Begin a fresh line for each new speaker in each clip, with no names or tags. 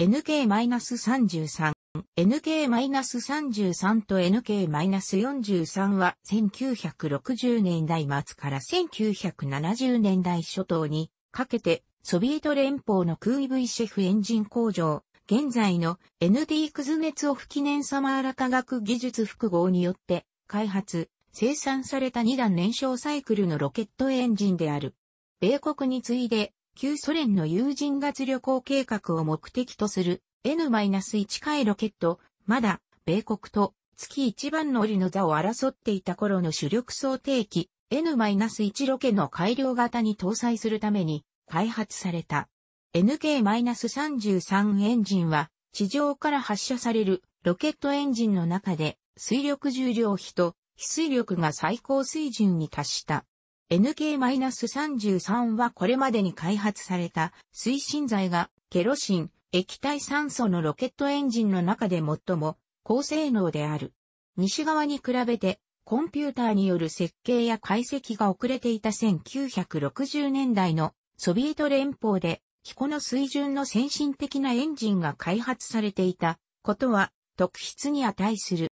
NK-33、NK-33 と NK-43 は1960年代末から1970年代初頭にかけてソビエト連邦の空位 V シェフエンジン工場、現在の ND クズネツオフ記念サマーラ科学技術複合によって開発、生産された2段燃焼サイクルのロケットエンジンである。米国に次いで旧ソ連の友人月旅行計画を目的とする N-1 回ロケット、まだ、米国と月一番乗りの座を争っていた頃の主力想定機 N-1 ロケの改良型に搭載するために開発された。NK-33 エンジンは地上から発射されるロケットエンジンの中で水力重量比と非水力が最高水準に達した。NK-33 はこれまでに開発された推進剤がケロシン、液体酸素のロケットエンジンの中で最も高性能である。西側に比べてコンピューターによる設計や解析が遅れていた1960年代のソビエト連邦で機構の水準の先進的なエンジンが開発されていたことは特筆に値する。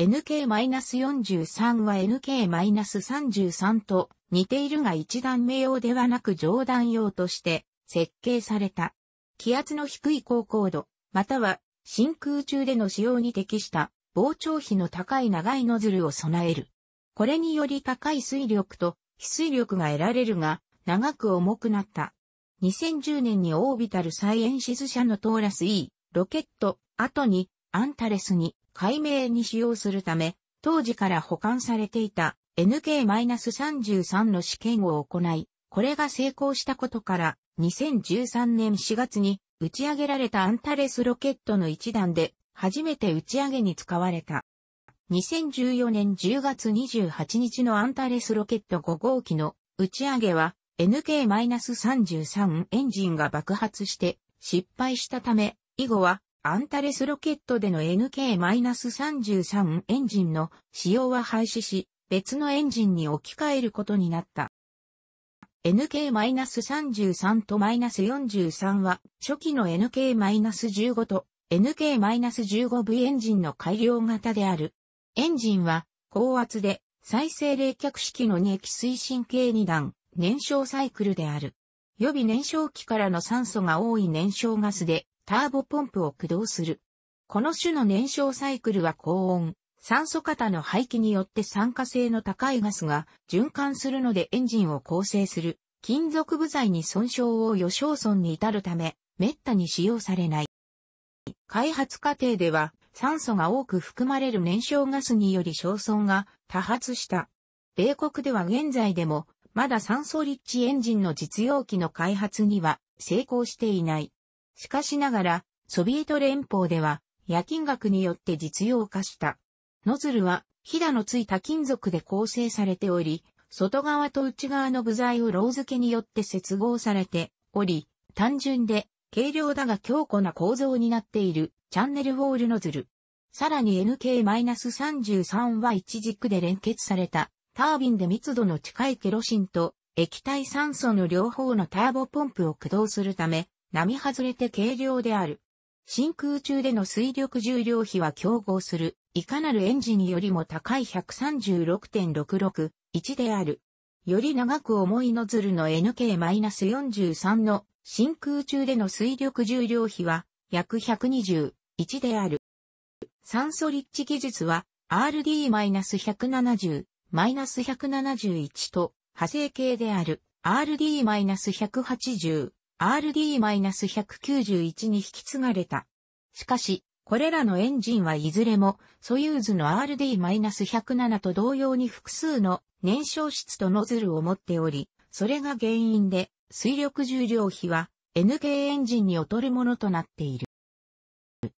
NK-43 は NK-33 と似ているが一段目用ではなく上段用として設計された。気圧の低い高高度、または真空中での使用に適した膨張比の高い長いノズルを備える。これにより高い水力と非水力が得られるが、長く重くなった。2010年にオービタルサイエンシズ社のトーラス E ロケット、後にアンタレスに解明に使用するため、当時から保管されていた NK-33 の試験を行い、これが成功したことから、2013年4月に打ち上げられたアンタレスロケットの一段で、初めて打ち上げに使われた。2014年10月28日のアンタレスロケット5号機の打ち上げは NK-33 エンジンが爆発して失敗したため、以後はアンタレスロケットでの NK-33 エンジンの使用は廃止し、別のエンジンに置き換えることになった。NK-33 と -43 は初期の NK-15 と NK-15V エンジンの改良型である。エンジンは高圧で再生冷却式の2液推進系2段燃焼サイクルである。予備燃焼機からの酸素が多い燃焼ガスでターボポンプを駆動する。この種の燃焼サイクルは高温、酸素型の排気によって酸化性の高いガスが循環するのでエンジンを構成する金属部材に損傷を予想損に至るため、滅多に使用されない。開発過程では酸素が多く含まれる燃焼ガスにより焦損が多発した。米国では現在でもまだ酸素リッチエンジンの実用機の開発には成功していない。しかしながら、ソビエト連邦では、夜金額によって実用化した。ノズルは、ひだのついた金属で構成されており、外側と内側の部材をロー付けによって接合されており、単純で軽量だが強固な構造になっているチャンネルウォールノズル。さらに NK-33 は一軸で連結されたタービンで密度の近いケロシンと液体酸素の両方のターボポンプを駆動するため波外れて軽量である。真空中での水力重量比は競合する、いかなるエンジンよりも高い136.661である。より長く重いノズルの NK-43 の真空中での水力重量比は約121である。酸素リッチ技術は RD-170、171と派生系である RD-180、RD-191 に引き継がれた。しかし、これらのエンジンはいずれも、ソユーズの RD-107 と同様に複数の燃焼室とノズルを持っており、それが原因で、水力重量比は NK エンジンに劣るものとなっている。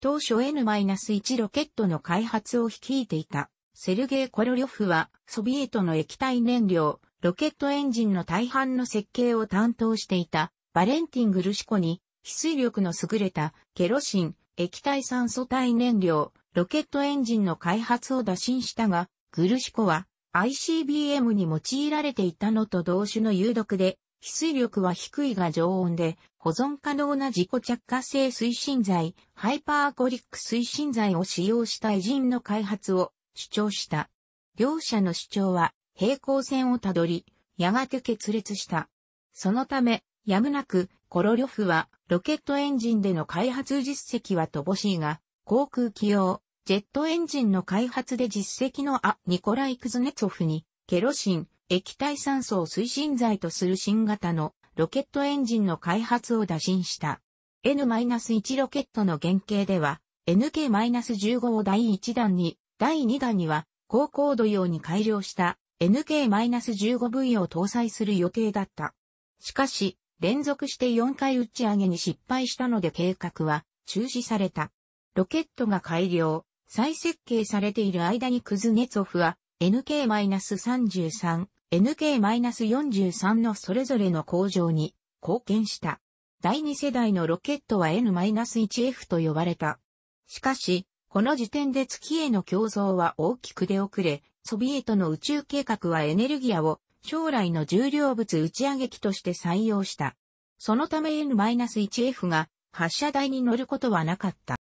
当初 N-1 ロケットの開発を率いていたセルゲイ・コロリョフはソビエトの液体燃料、ロケットエンジンの大半の設計を担当していたバレンティン・グルシコに、非水力の優れたケロシン、液体酸素体燃料、ロケットエンジンの開発を打診したが、グルシコは ICBM に用いられていたのと同種の有毒で、非水力は低いが常温で、保存可能な自己着火性推進剤、ハイパーコリック推進剤を使用した偉人の開発を主張した。両者の主張は平行線をたどり、やがて決裂した。そのため、やむなく、コロリョフは、ロケットエンジンでの開発実績は乏しいが、航空機用、ジェットエンジンの開発で実績のア・ニコライ・クズネツォフに、ケロシン、液体酸素を推進剤とする新型のロケットエンジンの開発を打診した。N-1 ロケットの原型では、NK-15 を第1弾に、第2弾には、高高度用に改良した NK-15V を搭載する予定だった。しかし、連続して4回打ち上げに失敗したので計画は中止された。ロケットが改良、再設計されている間にクズネツオフは NK-33、NK-43 のそれぞれの工場に貢献した。第2世代のロケットは N-1F と呼ばれた。しかし、この時点で月への競争は大きく出遅れ、ソビエトの宇宙計画はエネルギアを将来の重量物打ち上げ機として採用した。そのため N-1F が発射台に乗ることはなかった。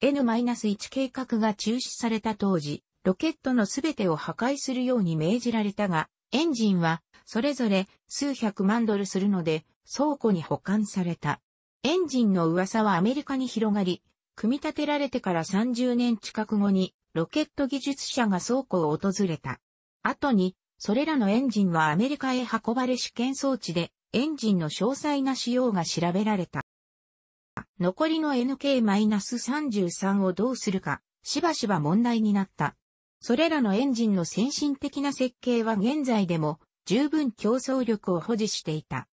N-1 計画が中止された当時、ロケットのすべてを破壊するように命じられたが、エンジンはそれぞれ数百万ドルするので倉庫に保管された。エンジンの噂はアメリカに広がり、組み立てられてから30年近く後にロケット技術者が倉庫を訪れた。後にそれらのエンジンはアメリカへ運ばれ試験装置で、エンジンの詳細な仕様が調べられた。残りの NK-33 をどうするか、しばしば問題になった。それらのエンジンの先進的な設計は現在でも十分競争力を保持していた。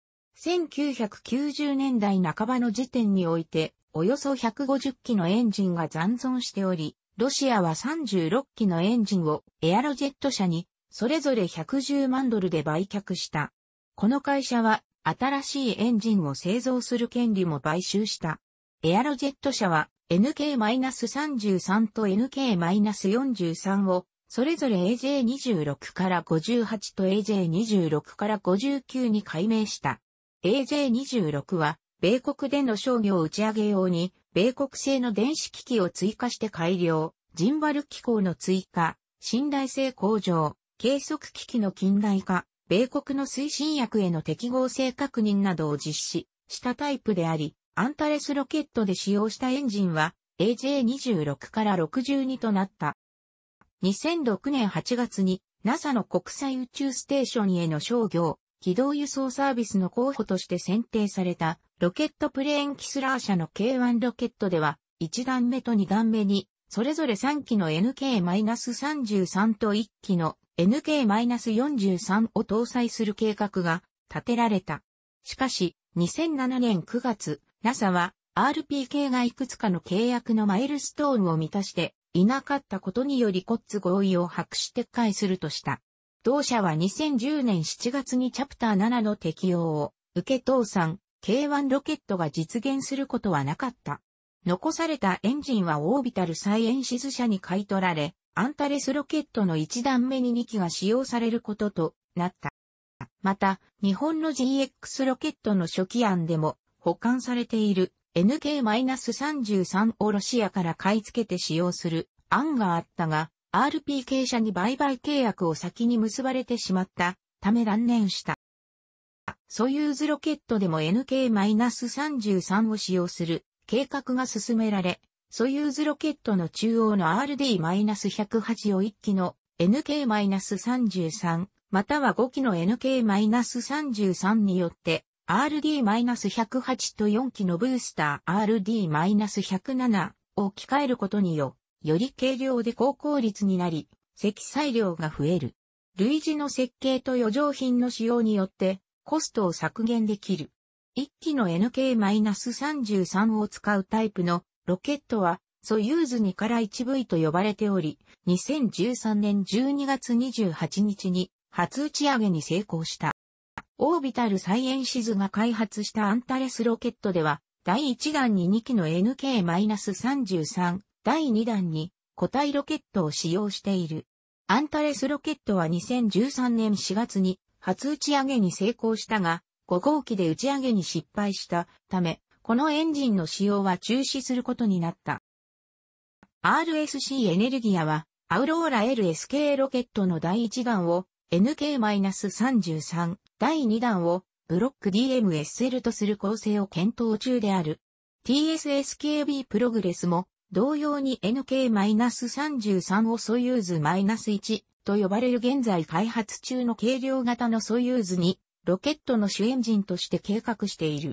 1990年代半ばの時点において、およそ150機のエンジンが残存しており、ロシアは36機のエンジンをエアロジェット車にそれぞれ110万ドルで売却した。この会社は、新しいエンジンを製造する権利も買収した。エアロジェット社は、NK-33 と NK-43 を、それぞれ AJ26 から58と AJ26 から59に改名した。AJ26 は、米国での商業打ち上げ用に、米国製の電子機器を追加して改良、ジンバル機構の追加、信頼性向上、計測機器の近代化、米国の推進薬への適合性確認などを実施したタイプであり、アンタレスロケットで使用したエンジンは AJ26 から62となった。2006年8月に NASA の国際宇宙ステーションへの商業、軌道輸送サービスの候補として選定されたロケットプレーンキスラー社の K1 ロケットでは1段目と2段目にそれぞれ3機の NK-33 と1機の NK-43 を搭載する計画が立てられた。しかし、2007年9月、NASA は RPK がいくつかの契約のマイルストーンを満たしていなかったことによりコッツ合意を白紙撤回するとした。同社は2010年7月にチャプター7の適用を受け倒産、K1 ロケットが実現することはなかった。残されたエンジンはオービタルサイエンシズ社に買い取られ、アンタレスロケットの1段目に2機が使用されることとなった。また、日本の GX ロケットの初期案でも保管されている NK-33 をロシアから買い付けて使用する案があったが、RPK 社に売買契約を先に結ばれてしまったため断念した。ソユーズロケットでも NK-33 を使用する計画が進められ、ソユーズロケットの中央の RD-108 を1機の NK-33 または5機の NK-33 によって RD-108 と4機のブースター RD-107 を置き換えることによ、より軽量で高効率になり、積載量が増える。類似の設計と余剰品の使用によってコストを削減できる。1機の NK-33 を使うタイプのロケットは、ソユーズ2から 1V と呼ばれており、2013年12月28日に初打ち上げに成功した。オービタルサイエンシズが開発したアンタレスロケットでは、第1弾に2機の NK-33、第2弾に固体ロケットを使用している。アンタレスロケットは2013年4月に初打ち上げに成功したが、5号機で打ち上げに失敗したため、このエンジンの使用は中止することになった。RSC エネルギアは、アウローラ LSK ロケットの第1弾を NK-33、第2弾をブロック DMSL とする構成を検討中である。TSSKB プログレスも同様に NK-33 をソユーズ -1 と呼ばれる現在開発中の軽量型のソユーズにロケットの主エンジンとして計画している。